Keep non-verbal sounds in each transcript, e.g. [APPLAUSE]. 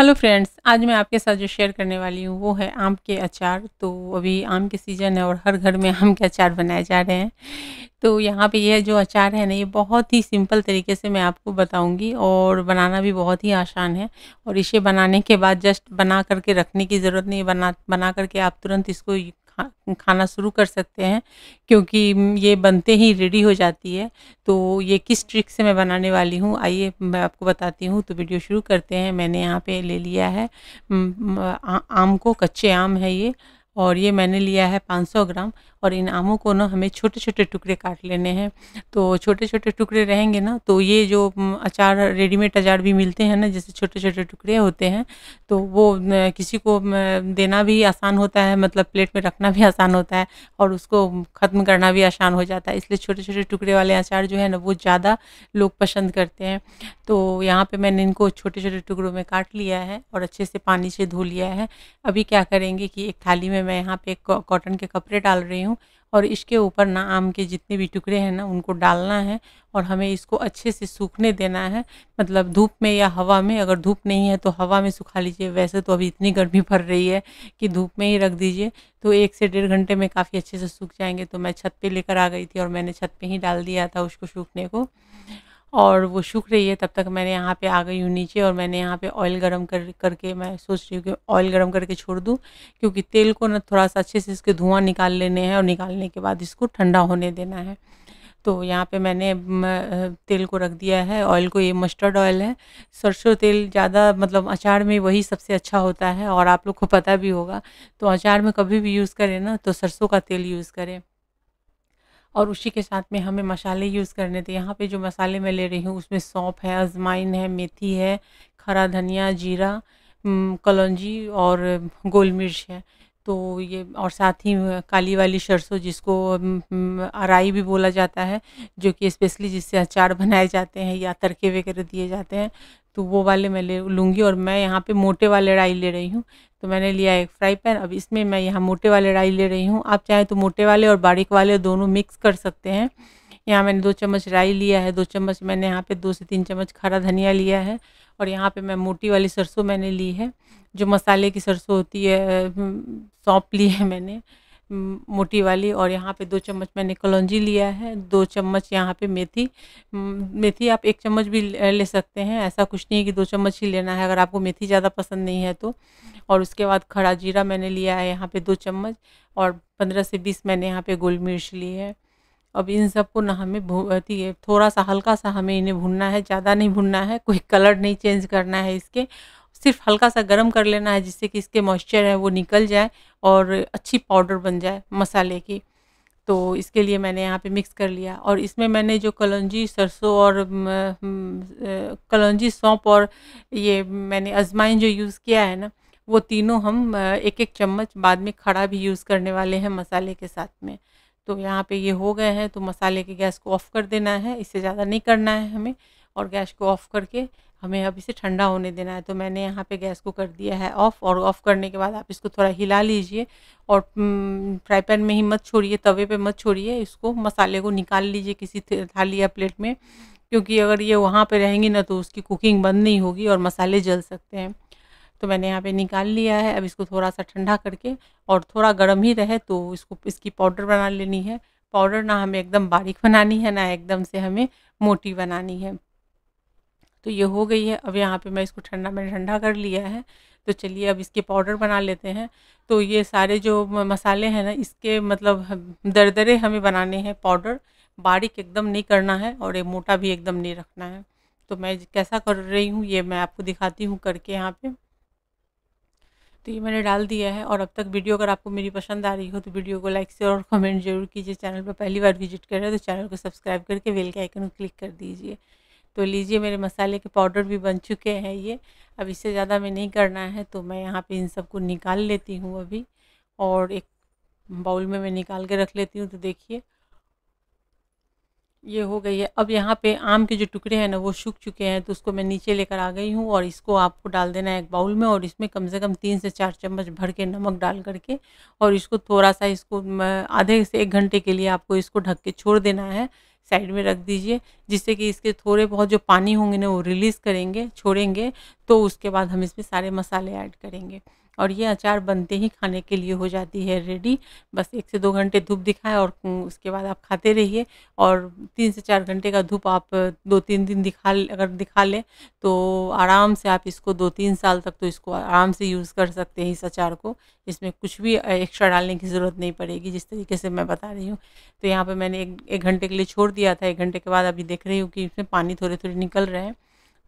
hello friends आज मैं आपके साथ जो शेयर करने वाली हूँ वो है आम के अचार तो अभी आम के सीज़न है और हर घर में आम के अचार बनाए जा रहे हैं तो यहाँ पे ये जो अचार है ना ये बहुत ही सिंपल तरीके से मैं आपको बताऊँगी और बनाना भी बहुत ही आसान है और इसे बनाने के बाद जस्ट बना करके रखने की ज़रूरत नहीं बना बना करके आप तुरंत इसको खा खाना शुरू कर सकते हैं क्योंकि ये बनते ही रेडी हो जाती है तो ये किस ट्रिक से मैं बनाने वाली हूँ आइए मैं आपको बताती हूँ तो वीडियो शुरू करते हैं मैंने यहाँ पे ले लिया है आम को कच्चे आम है ये और ये मैंने लिया है 500 ग्राम और इन आमों को ना हमें छोटे छोटे टुकड़े काट लेने हैं तो छोटे छोटे टुकड़े रहेंगे ना तो ये जो अचार रेडीमेड अचार भी मिलते हैं ना जैसे छोटे छोटे टुकड़े होते हैं तो वो किसी को देना भी आसान होता है मतलब प्लेट में रखना भी आसान होता है और उसको ख़त्म करना भी आसान हो जाता है इसलिए छोटे छोटे टुकड़े वाले अचार जो है ना वो ज़्यादा लोग पसंद करते हैं तो यहाँ पर मैंने इनको छोटे छोटे टुकड़ों में काट लिया है और अच्छे से पानी से धो लिया है अभी क्या करेंगे कि एक थाली में मैं यहाँ पे कॉटन के कपड़े डाल रही हूँ और इसके ऊपर ना आम के जितने भी टुकड़े हैं ना उनको डालना है और हमें इसको अच्छे से सूखने देना है मतलब धूप में या हवा में अगर धूप नहीं है तो हवा में सुखा लीजिए वैसे तो अभी इतनी गर्मी पड़ रही है कि धूप में ही रख दीजिए तो एक से डेढ़ घंटे में काफ़ी अच्छे से सूख जाएंगे तो मैं छत पे लेकर आ गई थी और मैंने छत पे ही डाल दिया था उसको सूखने को और वो सूख रही है तब तक मैंने यहाँ पे आ गई हूँ नीचे और मैंने यहाँ पे ऑयल गरम कर करके मैं सोच रही हूँ कि ऑयल गरम करके छोड़ दूँ क्योंकि तेल को ना थोड़ा सा अच्छे से इसके धुआं निकाल लेने हैं और निकालने के बाद इसको ठंडा होने देना है तो यहाँ पे मैंने तेल को रख दिया है ऑयल को ये मस्टर्ड ऑयल है सरसों तेल ज़्यादा मतलब अचार में वही सबसे अच्छा होता है और आप लोग को पता भी होगा तो अचार में कभी भी यूज़ करें ना तो सरसों का तेल यूज़ करें और उसी के साथ में हमें मसाले यूज़ करने थे यहाँ पे जो मसाले मैं ले रही हूँ उसमें सौंफ है अजमाइन है मेथी है खरा धनिया जीरा कलौजी और गोल मिर्च है तो ये और साथ ही काली वाली सरसों जिसको अराई भी बोला जाता है जो कि स्पेशली जिससे अचार [LAUGHS] बनाए जाते हैं या तड़के वगैरह दिए जाते हैं तो वो वाले मैं ले लूँगी और मैं यहाँ पे मोटे वाले राई ले रही हूँ तो मैंने लिया एक फ्राई पैन अब इसमें मैं यहाँ मोटे वाले राई ले रही हूँ आप चाहें तो मोटे वाले और बारीक वाले दोनों मिक्स कर सकते हैं यहाँ मैंने दो चम्मच राई लिया है दो चम्मच मैंने यहाँ पे दो से तीन चम्मच खरा धनिया लिया है और यहाँ पे मैं मोटी वाली सरसों मैंने ली है जो मसाले की सरसों होती है सौंप ली है मैंने मोटी वाली और यहाँ पे दो चम्मच मैंने कलौजी लिया है दो चम्मच यहाँ पे मेथी मेथी आप एक चम्मच भी ले सकते हैं ऐसा कुछ नहीं है कि दो चम्मच ही लेना है अगर आपको मेथी ज़्यादा पसंद नहीं है तो और उसके बाद खड़ा जीरा मैंने लिया है यहाँ पे दो चम्मच और पंद्रह से बीस मैंने यहाँ पे गोल मिर्च ली है अब इन सबको ना हमें है थोड़ा सा हल्का सा हमें इन्हें भूनना है ज़्यादा नहीं भूनना है कोई कलर नहीं चेंज करना है इसके सिर्फ हल्का सा गर्म कर लेना है जिससे कि इसके मॉइस्चर है वो निकल जाए और अच्छी पाउडर बन जाए मसाले की तो इसके लिए मैंने यहाँ पे मिक्स कर लिया और इसमें मैंने जो कलौजी सरसों और कलौजी सौंप और ये मैंने अजमाइन जो यूज़ किया है ना वो तीनों हम एक एक चम्मच बाद में खड़ा भी यूज़ करने वाले हैं मसाले के साथ में तो यहाँ पे ये हो गया है तो मसाले के गैस को ऑफ़ कर देना है इससे ज़्यादा नहीं करना है हमें और गैस को ऑफ़ करके हमें अब इसे ठंडा होने देना है तो मैंने यहाँ पे गैस को कर दिया है ऑफ़ और ऑफ़ करने के बाद आप इसको थोड़ा हिला लीजिए और फ्राई पैन में ही मत छोड़िए तवे पे मत छोड़िए इसको मसाले को निकाल लीजिए किसी थाली या प्लेट में क्योंकि अगर ये वहाँ पे रहेंगी ना तो उसकी कुकिंग बंद नहीं होगी और मसाले जल सकते हैं तो मैंने यहाँ पे निकाल लिया है अब इसको थोड़ा सा ठंडा करके और थोड़ा गर्म ही रहे तो इसको इसकी पाउडर बना लेनी है पाउडर ना हमें एकदम बारीक [LAUGHS] बनानी है ना एकदम से हमें मोटी बनानी है तो ये हो गई है अब यहाँ पे मैं इसको ठंडा मैंने ठंडा कर लिया है तो चलिए अब इसके पाउडर बना लेते हैं तो ये सारे जो मसाले हैं ना इसके मतलब दरदरे हमें बनाने हैं पाउडर बारीक एकदम नहीं करना है और ये मोटा भी एकदम नहीं रखना है तो मैं कैसा कर रही हूँ ये मैं आपको दिखाती हूँ करके यहाँ पे तो ये मैंने डाल दिया है और अब तक वीडियो अगर आपको मेरी पसंद आ रही हो तो वीडियो को लाइक शेयर और कमेंट जरूर कीजिए चैनल पर पहली बार विजिट कर रहे हो तो चैनल को सब्सक्राइब करके बेल के आइकन क्लिक कर दीजिए तो लीजिए मेरे मसाले के पाउडर भी बन चुके हैं ये अब इससे ज़्यादा मैं नहीं करना है तो मैं यहाँ पर इन सबको निकाल लेती हूँ अभी और एक बाउल में मैं निकाल के रख लेती हूँ तो देखिए ये हो गई है अब यहाँ पे आम के जो टुकड़े हैं ना वो सूख चुके हैं तो उसको मैं नीचे लेकर आ गई हूँ और इसको आपको डाल देना है एक बाउल में और इसमें कम से कम तीन से चार चम्मच भर के नमक डाल करके और इसको थोड़ा सा इसको आधे से एक घंटे के लिए आपको इसको ढक के छोड़ देना है साइड में रख दीजिए जिससे कि इसके थोड़े बहुत जो पानी होंगे ना वो रिलीज़ करेंगे छोड़ेंगे तो उसके बाद हम इसमें सारे मसाले ऐड करेंगे और ये अचार बनते ही खाने के लिए हो जाती है रेडी बस एक से दो घंटे धूप दिखाए और उसके बाद आप खाते रहिए और तीन से चार घंटे का धूप आप दो तीन दिन दिखा अगर दिखा लें तो आराम से आप इसको दो तीन साल तक तो इसको आराम से यूज़ कर सकते हैं इस अचार को इसमें कुछ भी एक्स्ट्रा डालने की ज़रूरत नहीं पड़ेगी जिस तरीके से मैं बता रही हूँ तो यहाँ पर मैंने एक एक घंटे के लिए छोड़ दिया था एक घंटे के बाद अभी देख रही हूँ कि इसमें पानी थोड़े थोड़े निकल रहे हैं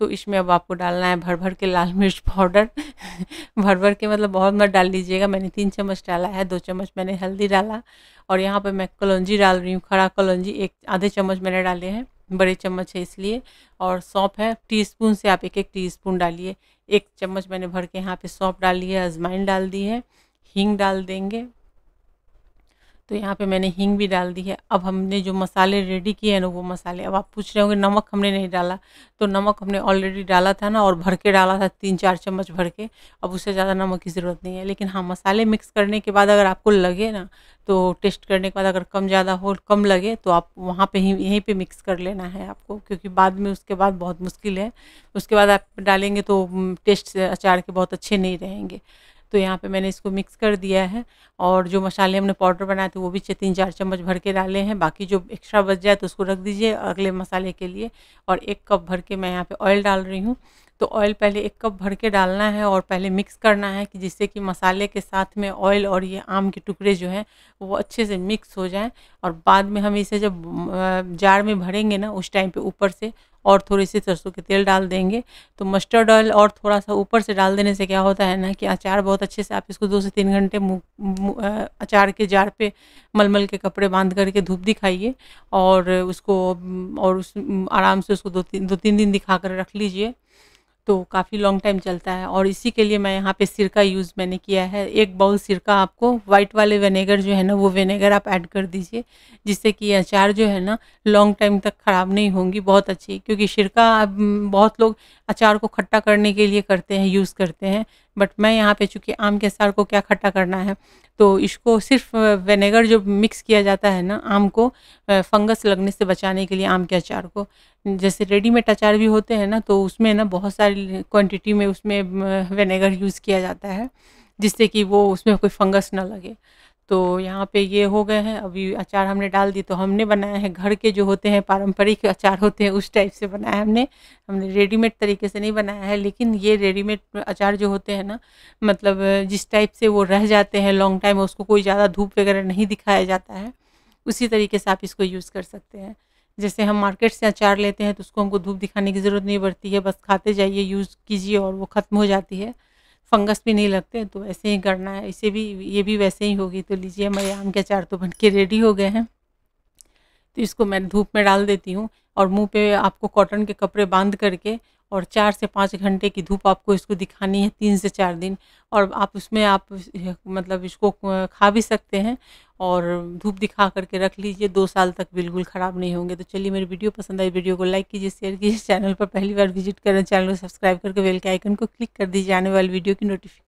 तो इसमें अब आपको डालना है भर भर के लाल मिर्च पाउडर [LAUGHS] भर भर के मतलब बहुत मत डाल लीजिएगा मैंने तीन चम्मच डाला है दो चम्मच मैंने हल्दी डाला और यहाँ पर मैं कलौजी डाल रही हूँ खड़ा कलौजी एक आधे चम्मच मैंने डाले हैं बड़े चम्मच है इसलिए और सौंप है टीस्पून से आप एक एक टीस्पून डालिए एक चम्मच मैंने भर के यहाँ पे सौंप डाली है अजमाइन डाल दी है हींग डाल देंगे तो यहाँ पे मैंने हींग भी डाल दी है अब हमने जो मसाले रेडी किए हैं ना वो मसाले अब आप पूछ रहे होंगे नमक हमने नहीं डाला तो नमक हमने ऑलरेडी डाला था ना और भर के डाला था तीन चार चम्मच भर के अब उससे ज़्यादा नमक की ज़रूरत नहीं है लेकिन हाँ मसाले मिक्स करने के बाद अगर आपको लगे ना तो टेस्ट करने के बाद अगर कम ज़्यादा हो कम लगे तो आप वहाँ पर ही यहीं पर मिक्स कर लेना है आपको क्योंकि बाद में उसके बाद बहुत मुश्किल है उसके बाद आप डालेंगे तो टेस्ट हम्म, अचार के बहुत अच्छे नहीं रहेंगे तो यहाँ पे मैंने इसको मिक्स कर दिया है और जो मसाले हमने पाउडर बनाए थे वो भी तीन चार चम्मच भर के डाले हैं बाकी जो एक्स्ट्रा बच जाए तो उसको रख दीजिए अगले मसाले के लिए और एक कप भर के मैं यहाँ पे ऑयल डाल रही हूँ तो ऑयल पहले एक कप भर के डालना है और पहले मिक्स करना है कि जिससे कि मसाले के साथ में ऑयल और ये आम के टुकड़े जो हैं वो अच्छे से मिक्स हो जाएं और बाद में हम इसे जब जार में भरेंगे ना उस टाइम पे ऊपर से और थोड़े से सरसों के तेल डाल देंगे तो मस्टर्ड ऑयल और थोड़ा सा ऊपर से डाल देने से क्या होता है ना कि अचार बहुत अच्छे से आप इसको दो से तीन घंटे अचार के जार पे मलमल के कपड़े बांध करके धूप दिखाइए और उसको और उस आराम से उसको दो तीन दो तीन दिन दिखा कर रख लीजिए तो काफ़ी लॉन्ग टाइम चलता है और इसी के लिए मैं यहाँ पे सिरका यूज़ मैंने किया है एक बाउल सिरका आपको वाइट वाले विनेगर जो है ना वो विनेगर आप ऐड कर दीजिए जिससे कि अचार जो है ना लॉन्ग टाइम तक ख़राब नहीं होंगी बहुत अच्छी क्योंकि सिरका बहुत लोग अचार को खट्टा करने के लिए करते हैं यूज़ करते हैं बट मैं यहाँ पे चूँकि आम के अचार को क्या खट्टा करना है तो इसको सिर्फ वेनेगर जो मिक्स किया जाता है ना आम को फंगस लगने से बचाने के लिए आम के अचार को जैसे रेडीमेड अचार भी होते हैं ना तो उसमें ना बहुत सारी क्वांटिटी में उसमें वेनेगर यूज़ किया जाता है जिससे कि वो उसमें कोई फंगस ना लगे तो यहाँ पे ये हो गए हैं अभी अचार हमने डाल दी तो हमने बनाया है घर के जो होते हैं पारंपरिक अचार होते हैं उस टाइप से बनाया हमने हमने रेडीमेड तरीके से नहीं बनाया है लेकिन ये रेडीमेड अचार जो होते हैं ना मतलब जिस टाइप से वो रह जाते हैं लॉन्ग टाइम उसको कोई ज़्यादा धूप वगैरह नहीं दिखाया जाता है उसी तरीके से आप इसको यूज़ कर सकते हैं जैसे हम मार्केट से अचार लेते हैं तो उसको हमको धूप दिखाने की ज़रूरत नहीं पड़ती है बस खाते जाइए यूज़ कीजिए और वो ख़त्म हो जाती है फंगस भी नहीं लगते तो ऐसे ही करना है इसे भी ये भी वैसे ही होगी तो लीजिए हमारे आम के अचार तो बन के रेडी हो गए हैं तो इसको मैं धूप में डाल देती हूँ और मुंह पे आपको कॉटन के कपड़े बांध करके और चार से पाँच घंटे की धूप आपको इसको दिखानी है तीन से चार दिन और आप उसमें आप मतलब इसको खा भी सकते हैं और धूप दिखा करके रख लीजिए दो साल तक बिल्कुल ख़राब नहीं होंगे तो चलिए मेरी वीडियो पसंद आई वीडियो को लाइक कीजिए शेयर कीजिए चैनल पर पहली बार विजिट करें चैनल को सब्सक्राइब करके बेल के आइकन को क्लिक कर दीजिए आने वाली वीडियो की नोटिफिकेशन